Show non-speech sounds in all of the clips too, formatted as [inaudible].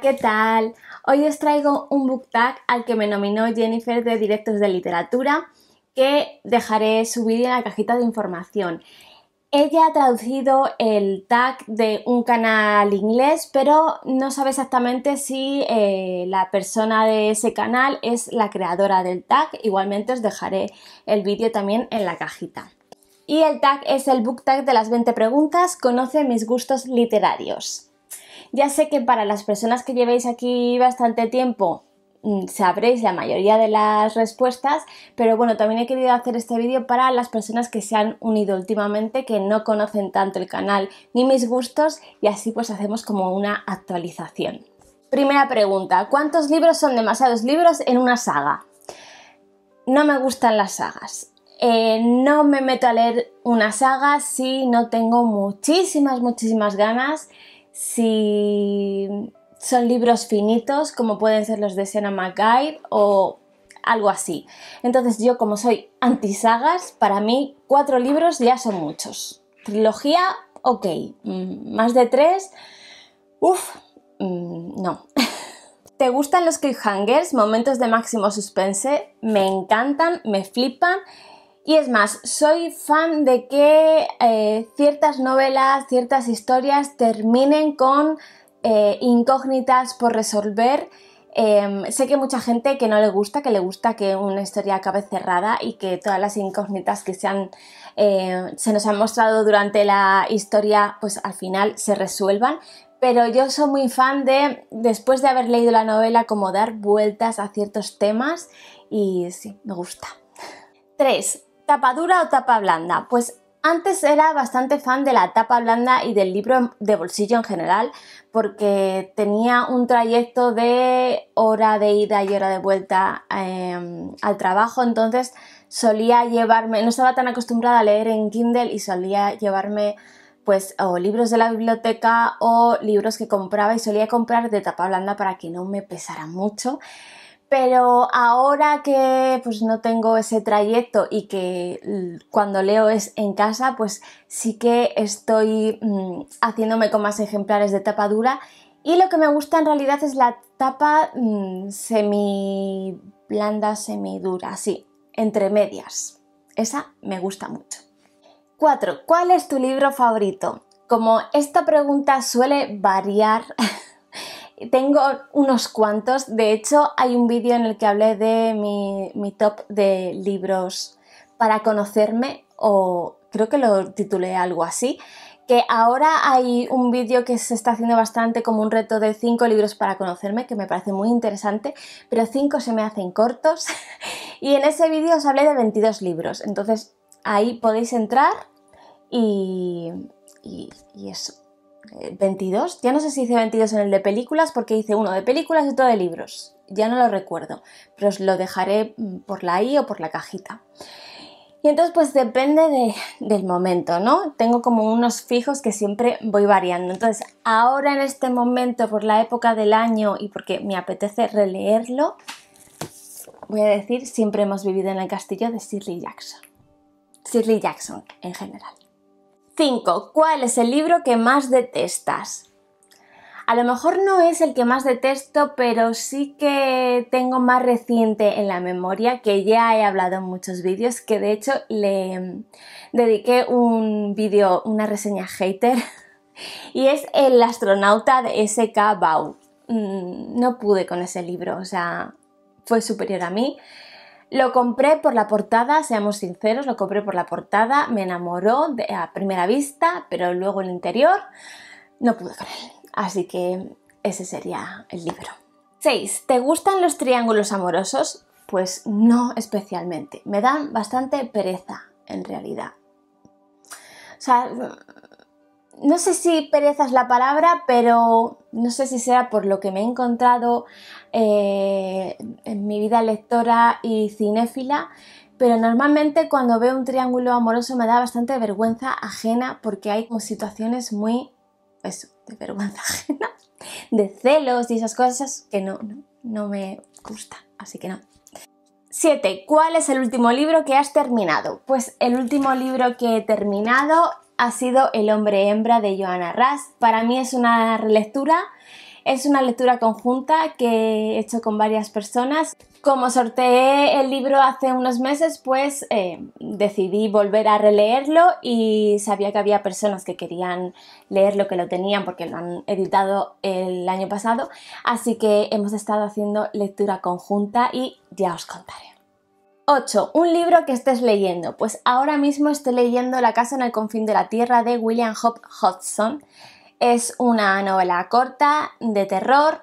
¿qué tal? Hoy os traigo un book tag al que me nominó Jennifer de Directos de Literatura, que dejaré subir en la cajita de información. Ella ha traducido el tag de un canal inglés, pero no sabe exactamente si eh, la persona de ese canal es la creadora del tag. Igualmente os dejaré el vídeo también en la cajita. Y el tag es el book tag de las 20 preguntas, conoce mis gustos literarios. Ya sé que para las personas que llevéis aquí bastante tiempo mm, sabréis la mayoría de las respuestas, pero bueno, también he querido hacer este vídeo para las personas que se han unido últimamente, que no conocen tanto el canal ni mis gustos y así pues hacemos como una actualización. Primera pregunta, ¿cuántos libros son demasiados libros en una saga? No me gustan las sagas, eh, no me meto a leer una saga si no tengo muchísimas, muchísimas ganas si son libros finitos, como pueden ser los de Senna McGuire o algo así. Entonces yo como soy anti sagas, para mí cuatro libros ya son muchos. Trilogía, ok. Mm, más de tres, uff, mm, no. [laughs] ¿Te gustan los cliffhangers, momentos de máximo suspense? Me encantan, me flipan y es más, soy fan de que eh, ciertas novelas, ciertas historias terminen con eh, incógnitas por resolver. Em, sé que mucha gente que no le gusta, que le gusta que una historia acabe cerrada y que todas las incógnitas que se, eh, se nos han mostrado durante la historia, pues al final se resuelvan. Pero yo soy muy fan de, después de haber leído la novela, como dar vueltas a ciertos temas y sí, me gusta. 3. ¿Tapa dura o tapa blanda? Pues antes era bastante fan de la tapa blanda y del libro de bolsillo en general, porque tenía un trayecto de hora de ida y hora de vuelta em, al trabajo, entonces solía llevarme, no estaba tan acostumbrada a leer en Kindle y solía llevarme pues o libros de la biblioteca o libros que compraba y solía comprar de tapa blanda para que no me pesara mucho. Pero ahora que pues no tengo ese trayecto y que mm, cuando leo es en casa, pues sí que estoy mm, haciéndome con más ejemplares de tapa dura y lo que me gusta en realidad es la tapa mm, semi blanda, semi dura, así, entre medias. Esa me gusta mucho. 4. ¿Cuál es tu libro favorito? Como esta pregunta suele variar [laughs] Tengo unos cuantos, de hecho hay un vídeo en el que hablé de mi, top de libros para conocerme o creo que lo titulé algo así, que ahora hay un vídeo que se está haciendo bastante como un reto de 5 libros para conocerme, que me parece muy interesante, pero 5 se me hacen cortos [laughs] y en ese vídeo os hablé de 22 libros, entonces ahí podéis entrar y eso. 22, eh, ya no sé si hice 22 en el de películas porque hice uno de películas y otro de libros, ya no lo recuerdo, pero os lo dejaré mm, por la I o por la cajita. Y entonces pues depende del momento, ¿no? Tengo como unos fijos que siempre voy variando. Entonces ahora en este momento, por la época del año y porque me apetece releerlo, voy a decir siempre hemos vivido en el castillo de Shirley Jackson. Shirley Jackson en general. 5. ¿Cuál es el libro que más detestas? A lo mejor no es el que más detesto, pero sí que tengo más reciente en la memoria, que ya he hablado en muchos vídeos, que de hecho le dediqué un vídeo, una reseña hater, [laughs] y es El astronauta de S.K. Bau. Mm, no pude con ese libro, o sea, fue superior a mí. Lo compré por la portada, seamos sinceros, lo compré por la portada, me enamoró a primera vista, pero luego el interior no pude con él. Así que ese sería el libro. 6. ¿Te gustan los triángulos amorosos? Pues no especialmente. Me dan bastante pereza, en realidad. O sea, no sé si pereza es la palabra, pero no sé si sea por lo que me he encontrado eh, en mi vida lectora y cinéfila, pero normalmente cuando veo un triángulo amoroso me da bastante vergüenza ajena porque hay situaciones muy, eso, pues, de vergüenza [laughs] ajena, de celos y esas cosas que no, no, me gustan, así que no. 7. ¿Cuál es el último libro que has terminado? Pues el último libro que he terminado ha sido El hombre hembra de Johanna Ras. Para mí es una relectura, es una lectura conjunta que he hecho con varias personas. Como sorteé el libro hace unos meses, pues eh, decidí volver a releerlo y sabía que había personas que querían leerlo, que lo tenían porque lo han editado el año pasado. Así que hemos estado haciendo lectura conjunta y ya os contaré. 8. Un libro que estés leyendo. Pues ahora mismo estoy leyendo La casa en el confín de la tierra de William Hope Hodgson. Es una novela corta, de terror.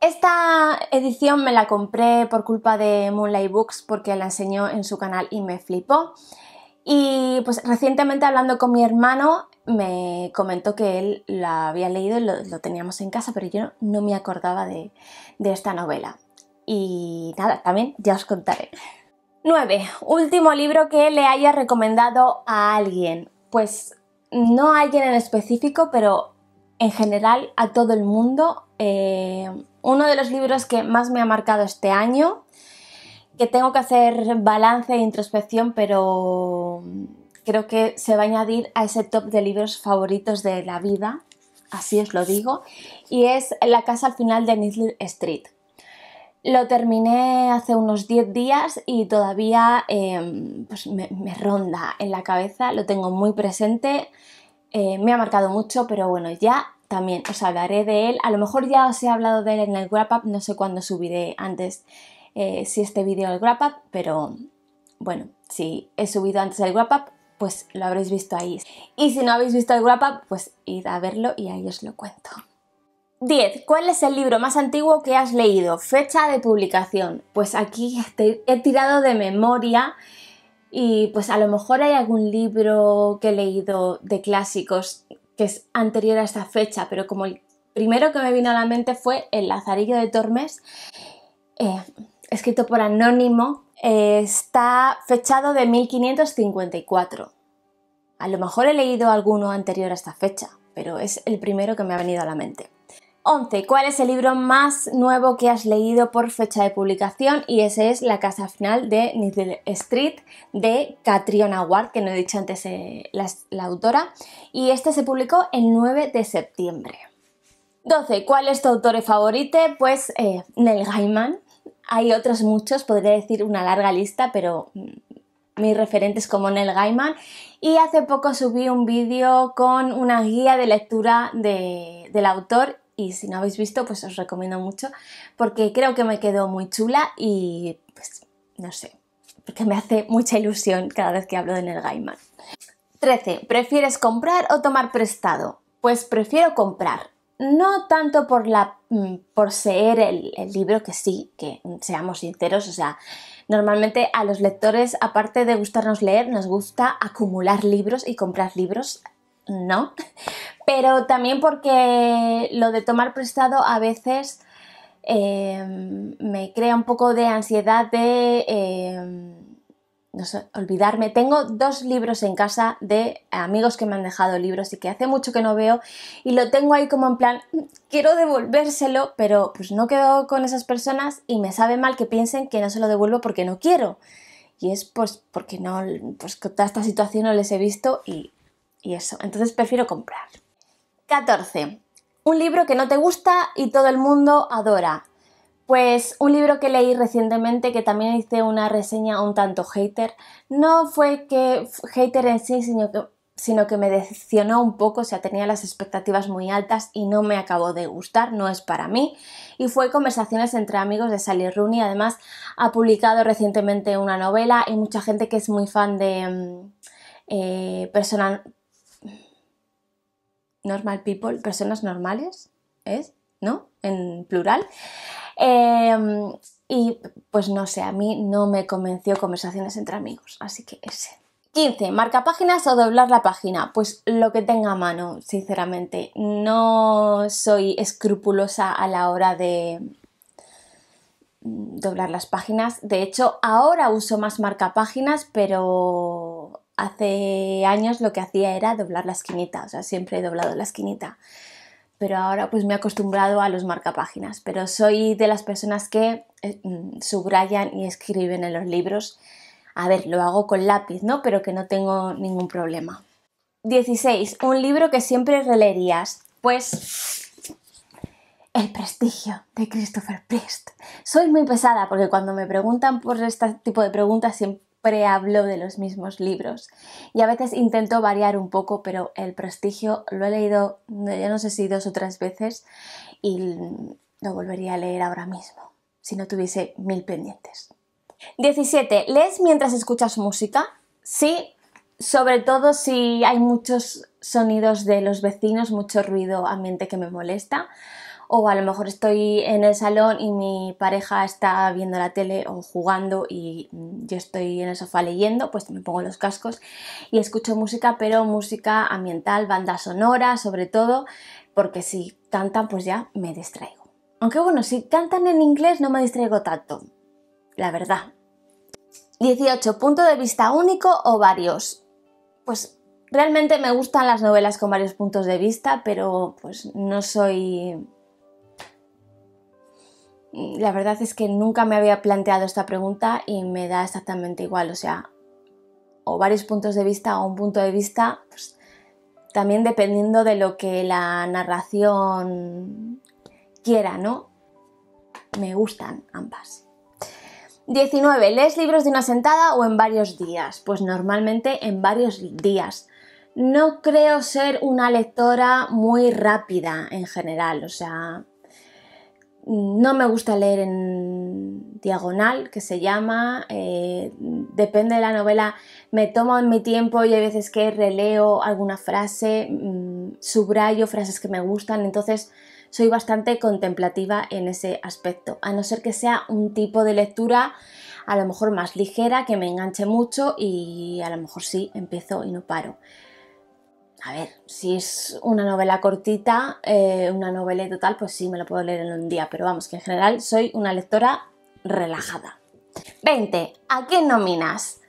Esta edición me la compré por culpa de Moonlight Books porque la enseñó en su canal y me flipó. Y pues recientemente hablando con mi hermano me comentó que él la había leído y lo, teníamos en casa, pero yo no me acordaba de, de esta novela. Y nada, también ya os contaré. 9. Último libro que le haya recomendado a alguien. Pues no a alguien en específico, pero en general a todo el mundo. Eh, uno de los libros que más me ha marcado este año, que tengo que hacer balance e introspección, pero creo que se va a añadir a ese top de libros favoritos de la vida, así os lo digo, y es La casa al final de Nisle Street. Lo terminé hace unos 10 días y todavía em, pues me, ronda en la cabeza, lo tengo muy presente, eh, me ha marcado mucho, pero bueno, ya también os hablaré de él. A lo mejor ya os he hablado de él en el wrap-up, no sé cuándo subiré antes eh, si este vídeo el wrap-up, pero bueno, si he subido antes el wrap-up, pues lo habréis visto ahí. Y si no habéis visto el wrap-up, pues id a verlo y ahí os lo cuento. 10. ¿Cuál es el libro más antiguo que has leído? Fecha de publicación. Pues aquí he tirado de memoria y pues a lo mejor hay algún libro que he leído de clásicos que es anterior a esta fecha, pero como el primero que me vino a la mente fue El Lazarillo de Tormes, eh, escrito por Anónimo, eh, está fechado de 1554. A lo mejor he leído alguno anterior a esta fecha, pero es el primero que me ha venido a la mente. 11. ¿Cuál es el libro más nuevo que has leído por fecha de publicación? Y ese es La Casa Final de Needle Street de Catriona Ward, que no he dicho antes eh, la, autora. Y este se publicó el 9 de septiembre. 12. ¿Cuál es tu autor favorito? Pues eh, Nel Gaiman. Hay otros muchos, podría decir una larga lista, pero mm, mis referentes como Nel Gaiman. Y hace poco subí un vídeo con una guía de lectura del autor y si no habéis visto, pues os recomiendo mucho porque creo que me quedó muy chula y pues no sé, porque me hace mucha ilusión cada vez que hablo de Neil Gaiman. 13. ¿Prefieres comprar o tomar prestado? Pues prefiero comprar. No tanto por, la, mm, por ser el, el libro, que sí, que seamos sinceros, o sea, normalmente a los lectores, aparte de gustarnos leer, nos gusta acumular libros y comprar libros, ¿no? pero también porque lo de tomar prestado a veces em, me crea un poco de ansiedad de em, olvidarme. Tengo dos libros en casa de amigos que me han dejado libros y que hace mucho que no veo y lo tengo ahí como en plan, mm, quiero devolvérselo, pero pues no quedo con esas personas y me sabe mal que piensen que no se lo devuelvo porque no quiero. Y es pues porque no, pues toda esta situación no les he visto y, y eso. Entonces prefiero comprar. 14. Un libro que no te gusta y todo el mundo adora. Pues un libro que leí recientemente que también hice una reseña un tanto hater. No fue que hater en sí, sino que, me decepcionó un poco, o sea, tenía las expectativas muy altas y no me acabó de gustar, no es para mí. Y fue Conversaciones entre amigos de Sally Rooney, además ha publicado recientemente una novela y mucha gente que es muy fan de mm, eh, personal normal people, personas normales, ¿es? ¿No? En plural. Em, y pues no sé, a mí no me convenció conversaciones entre amigos, así que ese. 15. Marca páginas o doblar la página. Pues lo que tenga a mano, sinceramente. No soy escrupulosa a la hora de mm, doblar las páginas. De hecho, ahora uso más marca páginas, pero hace años lo que hacía era doblar la esquinita, o sea, siempre he doblado la esquinita. Pero ahora pues me he acostumbrado a los marcapáginas, pero soy de las personas que eh, mm, subrayan y escriben en los libros. A ver, lo hago con lápiz, ¿no? Pero que no tengo ningún problema. 16. Un libro que siempre releerías. Pues el prestigio de Christopher Priest. Soy muy pesada porque cuando me preguntan por este tipo de preguntas siempre hablo de los mismos libros y a veces intento variar un poco, pero El prestigio lo he leído ya no sé si dos o tres veces y lo volvería a leer ahora mismo, si no tuviese mil pendientes. 17. ¿Lees mientras escuchas música? Sí, sobre todo si hay muchos sonidos de los vecinos, mucho ruido ambiente que me molesta o a lo mejor estoy en el salón y mi pareja está viendo la tele o jugando y yo estoy en el sofá leyendo, pues me pongo los cascos y escucho música, pero música ambiental, banda sonora sobre todo, porque si cantan pues ya me distraigo. Aunque bueno, si cantan en inglés no me distraigo tanto, la verdad. 18. Punto de vista único o varios. Pues realmente me gustan las novelas con varios puntos de vista, pero pues no soy Mm, la verdad es que nunca me había planteado esta pregunta y me da exactamente igual, o sea, o varios puntos de vista o un punto de vista, pues, también dependiendo de lo que la narración quiera, ¿no? Me gustan ambas. 19. ¿Lees libros de una sentada o en varios días? Pues normalmente en varios días. No creo ser una lectora muy rápida en general, o sea, no me gusta leer en diagonal, que se llama, eh, depende de la novela, me tomo mi tiempo y hay veces que releo alguna frase, mm, subrayo frases que me gustan, entonces soy bastante contemplativa en ese aspecto, a no ser que sea un tipo de lectura a lo mejor más ligera, que me enganche mucho y a lo mejor sí, empiezo y no paro a ver, si es una novela cortita, eh, una novela total, pues sí, me lo puedo leer en un día, pero vamos, que en general soy una lectora relajada. 20. ¿A qué nominas?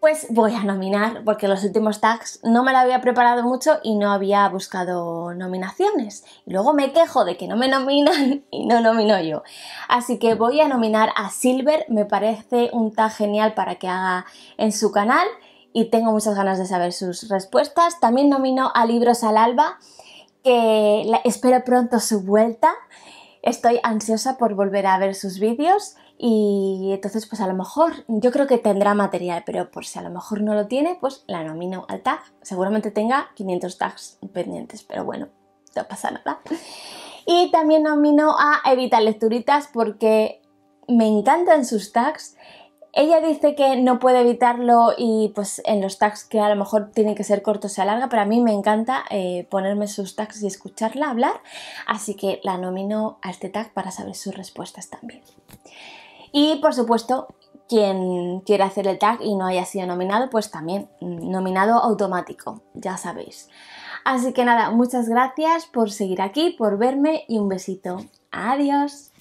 Pues voy a nominar porque los últimos tags no me la había preparado mucho y no había buscado nominaciones. Y luego me quejo de que no me nominan [laughs] y no nomino yo. Así que voy a nominar a Silver, me parece un tag genial para que haga en su canal y tengo muchas ganas de saber sus respuestas. También nomino a Libros al Alba, que espero pronto su vuelta. Estoy ansiosa por volver a ver sus vídeos y entonces pues a lo mejor yo creo que tendrá material, pero por si a lo mejor no lo tiene, pues la nomino al tag. Seguramente tenga 500 tags pendientes, pero bueno, no pasa nada. Y también nomino a Evita Lecturitas porque me encantan sus tags ella dice que no puede evitarlo y pues en los tags que a lo mejor tienen que ser cortos se alarga, pero a mí me encanta eh, ponerme sus tags y escucharla hablar, así que la nomino a este tag para saber sus respuestas también. Y por supuesto, quien quiera hacer el tag y no haya sido nominado, pues también mm, nominado automático, ya sabéis. Así que nada, muchas gracias por seguir aquí, por verme y un besito. Adiós.